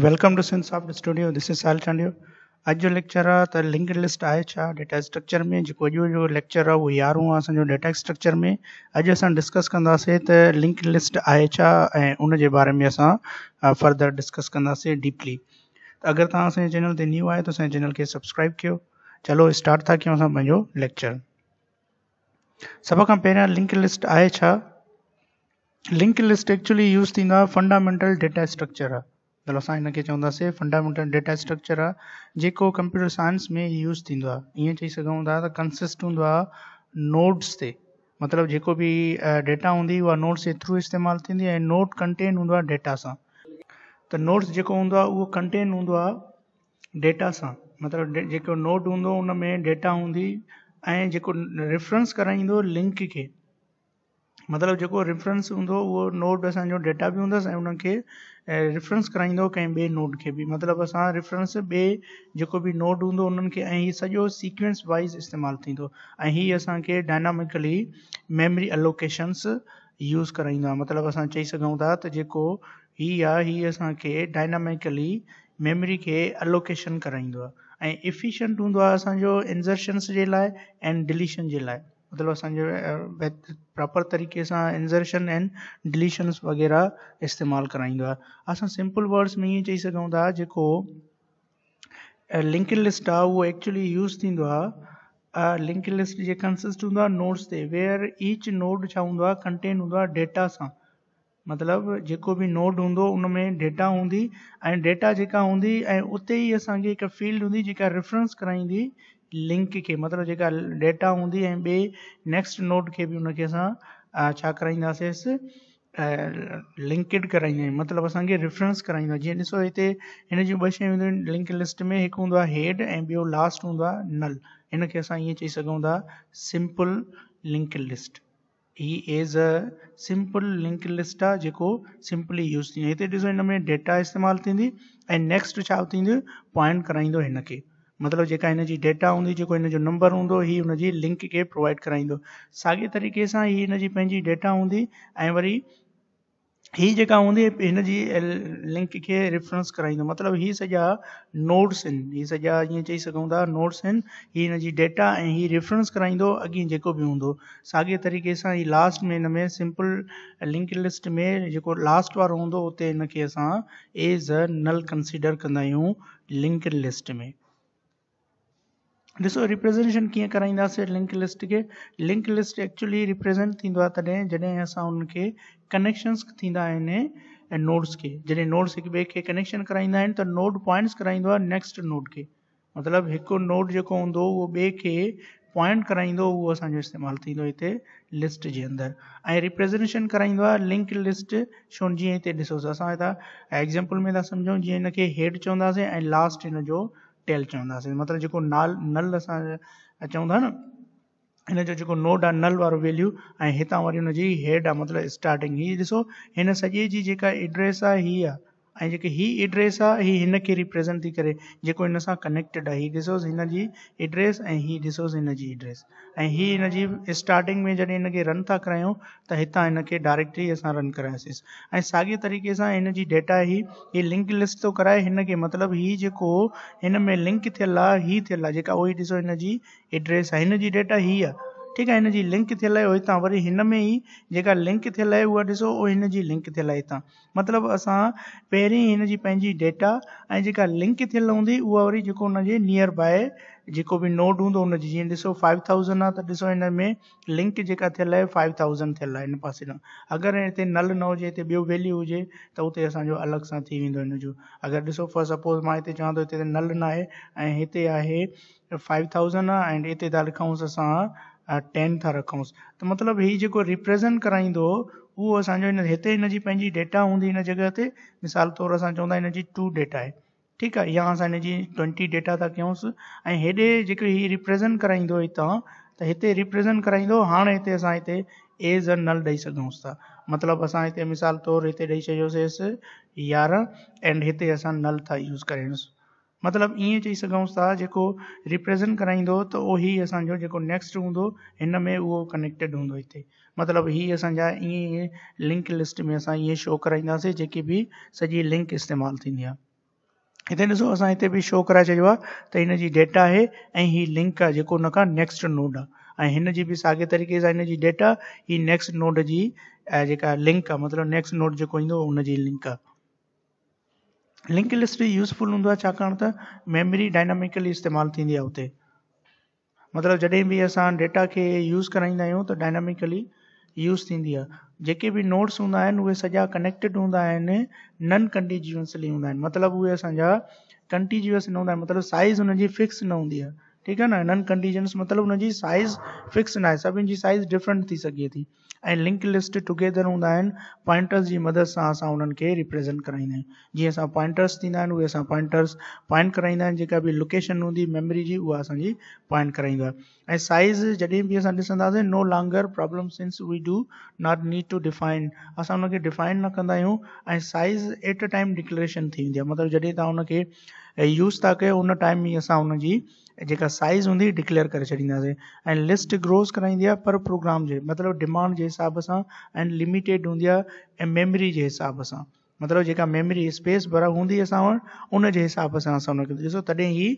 Welcome to SenseOft Studio. This is Sal Chandio. अॼु जो lecture आहे त लिंक्ड लिस्ट आहे छा डेटा स्ट्रक्चर में जेको अॼु जो लेक्चर आहे उहो यारहों आहे असांजो डेटा स्ट्रक्चर में अॼु असां डिस्कस कंदासीं त लिंक्ड लिस्ट आहे छा उन बारे में असां फर्दर डिस्कस कंदासीं डीपली त अगरि तव्हां चैनल ते न्यू आहे तो चैनल खे सब्सक्राइब कर चलो स्टार्ट था क्यों असां लेक्चर सब का पैर लिंक लिस्ट आहे छा लिंक लिस्ट एक्चुअली यूज़ थींदो फंडामेंटल डेटा स्ट्रक्चर आहे भला असां हिनखे चवे फंडामेंटल डेटा स्ट्रक्चर आको जेको कंप्यूटर साइंस में यूज़ थींदो आहे ईअं चई सघूं था त कंसिस्ट हूंदो आहे नोट्स ते मतिलबु जेको बि डेटा होंगी उहा नोट्स के थ्रू इस्तेमाल थींदी नोट कंटेन हूंदो आहे डेटा सां त नोट्स जो हों आहे उहो कंटेन हूंदो डेटा सां मतलब जो नोट हूंदो उन में डेटा हूंदी ऐं रेफरेंस कराईंदो लिंक के मतिलबु जेको रेफरेंस हूंदो उहो नोट असांजो डेटा बि हूंदसि ऐं उनखे रिफरेंस कराईंदो कंहिं ॿिए नोट खे बि मतिलबु असां रेफरेंस ॿिए जेको बि नोट हूंदो उन्हनि खे ऐं हीउ सॼो सीक्वेंस वाइज़ इस्तेमालु थींदो ऐं हीउ असांखे डायनामिकली मेमरी अलोकेशन्स यूज़ कराईंदो आहे मतिलबु असां चई सघूं था त जेको हीउ आहे हीउ असांखे डायनामिकली मेमरी खे अलोकेशन कराईंदो आहे ऐं इफिशियंट हूंदो आहे असांजो इंज़र्शन्स जे लाइ ऐं डिलीशन जे लाइ मतलब अस प्रॉपर तरीक़े से इंज़र्शन एंड डिलीशंस वग़ैरह इस्तेमाल कराईंदो अस सिंपल वर्ड्स में ये चई सघूं था जेको लिंक लिस्ट आ वो एक्चुअली यूज़ थी लिंक लिस्ट जो कंसिस्ट हूंदो नोट्स से वेयर ईच नोड हों कंटेन हों डेटा सा मतलब जो भी नोड हों उन में डेटा होंगी डेटा जी हूंदी उत ही ई एक फील्ड होंगी जी रेफरेंस कराई लिंक के मतलब जो डेटा हूंदी ऐं नेक्स्ट नोट के भी उनखे असां छा कराईंदासींसि लिंकिड कराईंदा आहियूं मतिलबु असांखे रिफरेंस कराईंदा जीअं ॾिसो हिते हिन जूं लिंक लिस्ट में एक हूंदो हेड ए ॿियो लास्ट हूंदो नल हिनखे अस ईअं चई सघूं सिंपल लिंक लिस्ट ही as a simple link list आहे जेको सिंपली यूज़ थींदी आहे हिते में डेटा इस्तेमाल थींदी ऐं नेक्स्ट पॉइंट कराईंदो इनके मतलब जो हिन डेटा होंगी जो हिन नंबर होंद हीउ हुन लिंक के प्रोवाइड कराई साॻे तरीक़े सां हीअ हिन जी डेटा हूंदी ए वरी हीअ जेका हूंदी हिन लिंक के रिफरेंस कराई मतलब हीअ सजा नोट्स आहिनि हीअ सॼा चई सघूं था नोट्स आहिनि हीअ डेटा ऐं रेफरेंस कराई अगे जो भी होंद हूंदो साॻे तरीक़े से हीअ लास्ट में हिन सिंपल लिंक लिस्ट में जो लास्ट वो हूंदो उते हिन खे एज़ अ नल कंसिडर कंदा लिंक लिस्ट में ऐसो रिप्रेज़ेंटेशन कीअं कराईंदासीं लिंक लिस्ट खे लिंक लिस्ट एक्चुअली रिप्रेज़ेंट थींदो आहे तॾहिं जॾहिं असां उन्हनि खे कनेक्शन्स थींदा आहिनि नोड्स खे जॾहिं नोड्स हिक ॿिए खे कनेक्शन कराइंदा तो त नोड पॉइंट्स कराईंदो आहे नेक्स्ट नोड के मतलब एक नोड जो हों उहो ॿिए खे पॉइंट कराईंदो वो असांजो इस्तेमालु थींदो हिते लिस्ट जे अंदरि ऐं रिप्रेज़ेंटेशन कराईंदो लिंक लिस्ट छो जीअं हिते ॾिसोसि एग्ज़ाम्पल में था सम्झूं जीअं हिन खे लास्ट हिन टेल चवंदासीं मतिलबु जेको नाल नल असां चऊं न हिन जो जेको नोड आहे नल वारो वैल्यू ऐं हितां वरी हुनजी हेड आहे मतिलबु स्टार्टिंग हीअ ॾिसो हिन सॼे जी जेका एड्रेस आहे हीअ आहे ऐं जेके ही एड्रेस आहे ही हिन खे रिप्रेज़ेंट थी करे जेको हिन सां कनेक्टेड आहे हीउ ॾिसोसि हिन जी एड्रेस ऐं हीउ ॾिसोसि हिन जी एड्रेस ऐं हीउ हिन जी स्टार्टिंग में जॾहिं हिन रन था करायूं त हितां हिन डायरेक्टली असां रन करायोसीं ऐं साॻे तरीक़े सां हिन जी डेटा ही हीअ लिंक लिस्ट थो कराए हिन खे मतिलबु हीउ जेको हिन में लिंक थियल आहे हीउ थियल आहे जेका उहो ई ॾिसो हिन जी एड्रेस आहे हिन जी डेटा हीअ आहे ठीक है हिन लिंक थियल आहे हितां वरी हिन में ई जेका लिंक थियल आहे उहा ॾिसो उहो लिंक थियल आहे हितां मतिलबु असां पहिरीं हिन जी डेटा ऐं लिंक थियल होंगी उहा वरी जेको नियर बाय जो भी नोट हूंदो हुनजी जीअं ॾिसो फाइव थाउज़ेंड आसो इन में लिंक जी थियल आहे फाइव थाउज़ेंड थियल आहे हिन पासे ॾांहुं नल न हुजे हिते ॿियो वैल्यू हुजे त उते असांजो अलॻि सां थी वेंदो हिन फॉर सपोज़ मैं हिते चवां थो हिते नल ना आहे ऐं हिते फाइव थाउज़ेंड एंड इतने हिते था लिखूंसि असां टेन था रखूंसि त तो मतिलबु हीउ जेको रिप्रेज़ेंट कराईंदो वो असांजो हिन हिते हिन डेटा होंगी इन जगह ते मिसाल तौर अस चवंदा हिन टू डेटा है ठीक है या अस इन ट्वेंटी डेटा था कयूंसि ऐं हेॾे जेको हीउ रिप्रेज़ेंट कराईंदो हितां त हिते रिप्रेज़ेंट कराईंदो हाणे हिते असां हिते एज़ अ नल ॾेई सघूंसि था मतलब अस हिते मिसाल तौर इतने ॾेई छॾियोसींसि यारहं एंड इतने अस नल था यूज़ कयूंसि मतिलबु ईअं चई सघूं था जेको रिप्रेज़ेंट कराईंदो त उहो ई असांजो जेको नेक्स्ट हूंदो हिन में उहो कनेक्टेड हूंदो हिते मतिलबु हीअ असांजा ईअं लिंक लिस्ट में असां ईअं शो कराईंदासीं जेकी बि सॼी लिंक इस्तेमालु थींदी आहे हिते ॾिसो असां हिते बि शो कराए छॾियो आहे त हिन जी डेटा आहे ऐं हीअ लिंक आहे जेको हुन खां नेक्स्ट नोड आहे ऐं हिन जी बि साॻे तरीक़े सां हिन जी डेटा ही नेक्स्ट नोड जी जेका लिंक आहे मतिलबु नेक्स्ट नोड जेको ईंदो हुनजी लिंक आहे लिंक लिस्ट यूज़फुल हूंदो आहे छाकाणि त मेमरी डायनामिकली इस्तेमालु थींदी आहे हुते मतिलबु जॾहिं बि डेटा के यूज़ कराइंदा आहियूं त डायनामिकली यूज़ थी आहे जेके बि नोट्स हूंदा उ उहे कनेक्टेड हूंदा नन कंटीजियसली हूंदा मतलब मतिलबु उहे असांजा कंटीजियस न हूंदा आहिनि साइज़ हुनजी फिक्स न हूंदी आहे ठीक आहे नन हिननि मतलब मतिलबु हुनजी साइज़ फिक्स ना आहे सभिनि जी साइज़ डिफरेंट थी सघे थी ऐं लिंक लिस्ट टुगेदर हूंदा आहिनि पॉइंटर्स जी मदद से असां उन्हनि खे रिप्रेज़ेंट कराईंदा आहियूं जीअं पॉइंटर्स थींदा पॉइंटर्स पॉइंट कराइंदा आहिनि भी लोकेशन होंगी मेमरी की उहा असांजी पॉइंट कराईंदो आहे ऐं साइज़ जॾहिं भी असां no longer problem since we do not need to define अस हुनखे डिफाइन न कंदा ए ऐं size at a time declaration थी वेंदी आहे मतिलबु जॾहिं यूज़ था कयो टाइम ही असां हुनजी जेका साइज़ हूंदी डिक्लेयर करे छॾींदासीं ऐं लिस्ट ग्रोस कराईंदी आहे पर प्रोग्राम जे मतिलबु डिमांड जे हिसाब सां ऐं लिमिटेड हूंदी आहे ऐं मेमरी जे हिसाब सां मतिलबु जेका मेमरी स्पेस भरा हूंदी असां वटि उन जे हिसाब सां असां हुनखे ॾिसो तॾहिं ई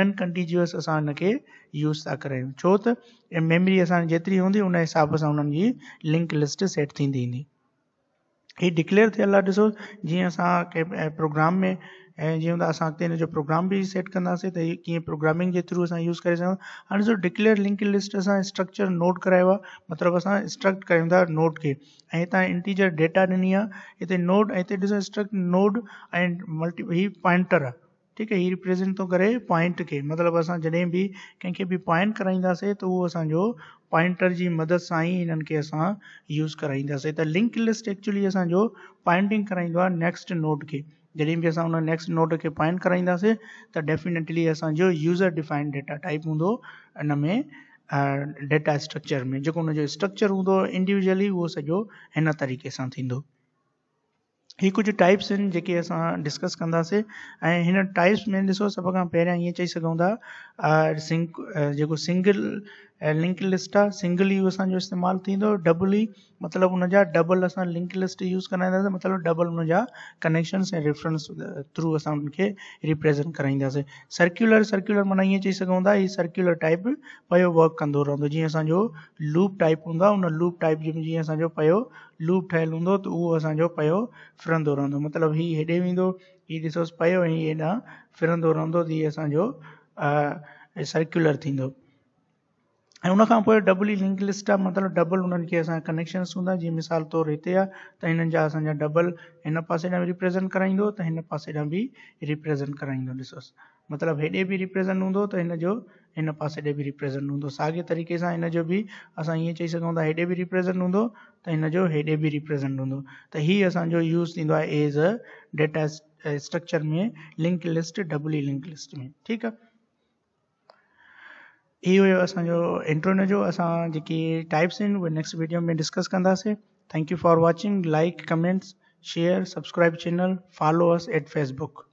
नन कंटिन्यूअस असां हिनखे यूज़ था करायूं छो त मेमरी असां जेतिरी हूंदी उन हिसाब सां उन्हनि जी लिंक लिस्ट सेट थींदी ईंदी हीअ डिक्लेयर थियल आहे ॾिसो जीअं असां प्रोग्राम में એ જેં આસા તે જો પ્રોગ્રામ બી સેટ કરનાસે તે કીં પ્રોગ્રામિંગ જે થ્રુ આસા યુઝ કરી શકા આ રે જો ડીક્લેર લિંક લિસ્ટ આસા સ્ટ્રક્ચર નોડ કરાયો મતલબ આસા સ્ટ્રક્ટ કરયો નોડ કે એ તા ઇન્ટીજર ડેટા દનીયા હતે નોડ હતે જો સ્ટ્રક્ટ નોડ એ મલ્ટી યે પોઈન્ટર ઠીક હે ય રિપ્રેઝેન્ટ તો કરે પોઈન્ટ કે મતલબ આસા જડે ભી કઈ કે ભી પોઈન્ટ કરાઈ દસે તો ઓ આસા જો પોઈન્ટર જી મદદ સાહી ઇનન કે આસા યુઝ કરાઈ દસે તો લિંક લિસ્ટ એક્ચ્યુઅલી આસા જો પોઈન્ટિંગ કરાઈ દોા નેક્સ્ટ નોડ કે जॾहिं भी असां हुन नेक्स्ट नोड खे पॉइंट कराइंदे तो डेफिनेटली असो यूज़र डिफाइंड डेटा टाइप हूंदो इन में डेटा स्ट्रक्चर में जो उन स्ट्रक्चर होंद इंडिविजुअली उहो सॼो हिन तरीक़े सां थींदो कुछ टाइप्स जी अस असां डिस्कस कंदासीं टाइप्स में ॾिसो सभ खां पहिरियां ईअं चई सघूं था सिंग जेको सिंगल ऐं लिंक लिस्ट आहे सिंगल ई असांजो इस्तेमालु थींदो डबल ई मतिलबु हुन डबल असां लिंक लिस्ट यूज़ मतलब कराईंदासीं मतिलबु डबल हुन जा कनेक्शन्स ऐं रेफरेंस थ्रू असां हुननि खे रिप्रेज़ेंट कराईंदासीं सर्क्युलर सर्क्युलर माना ईअं चई सघूं था हीउ सर्क्युलर टाइप पियो वर्क कंदो रहंदो जीअं असांजो लूप टाइप हूंदो आहे हुन लूप टाइप जीअं असांजो पियो लूप ठहियलु हूंदो त उहो असांजो पियो फिरंदो रहंदो मतिलबु हीउ हेॾे वेंदो हीउ ॾिसोसि पियो ऐं हेॾां फिरंदो रहंदो त हीउ असांजो सर्क्युलर थींदो उन डबली लिंक लिस्ट आ मतलब डबल उन्हनि खे असां कनेक्शन्स हूंदा मिसाल तौर इतने तो त हिननि डबल इन पासे ॾांहुं रिप्रेज़ेंट कराइन तो इन पासे भी रिप्रेज़ेंट कराइन ॾिसोसि मतलब हेडे भी रिप्रेज़ेंट हों तो हिन जो हिन पासे भी रिप्रेज़ेंट हों सागे तरीक़े से हिन जो अस ये चई सघूं हेडे भी रिप्रेज़ेंट हों तो हिन जो हेॾे बि रिप्रेज़ेंट हों तो हीउ असो यूज़ थींदो एज़ अ डेटा स्ट्रक्चर में link list doubly link list में ठीक है इहो हुयो असांजो इंट्रोन जो असां जेकी टाइप्स आहिनि उहे नेक्स्ट वीडियो में डिस्कस कंदासीं thank you for watching like comments share subscribe channel follow us at Facebook